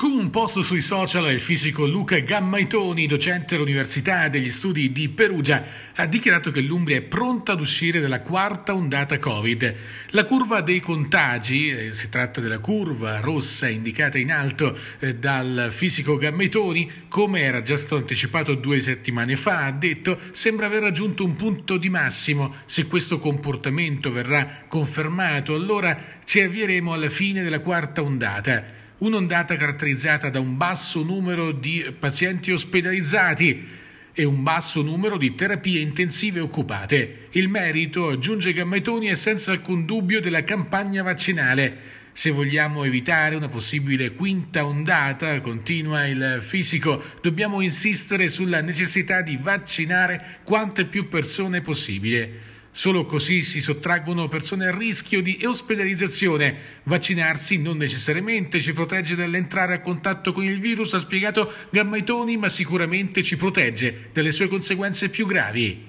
Con un post sui social il fisico Luca Gammaitoni, docente all'Università degli Studi di Perugia, ha dichiarato che l'Umbria è pronta ad uscire dalla quarta ondata Covid. La curva dei contagi, eh, si tratta della curva rossa indicata in alto eh, dal fisico Gammaitoni, come era già stato anticipato due settimane fa, ha detto sembra aver raggiunto un punto di massimo. Se questo comportamento verrà confermato, allora ci avvieremo alla fine della quarta ondata un'ondata caratterizzata da un basso numero di pazienti ospedalizzati e un basso numero di terapie intensive occupate. Il merito, aggiunge Gammaitoni, è senza alcun dubbio della campagna vaccinale. Se vogliamo evitare una possibile quinta ondata, continua il fisico, dobbiamo insistere sulla necessità di vaccinare quante più persone possibile. Solo così si sottraggono persone a rischio di ospedalizzazione. Vaccinarsi non necessariamente ci protegge dall'entrare a contatto con il virus, ha spiegato Gammaitoni, ma sicuramente ci protegge dalle sue conseguenze più gravi.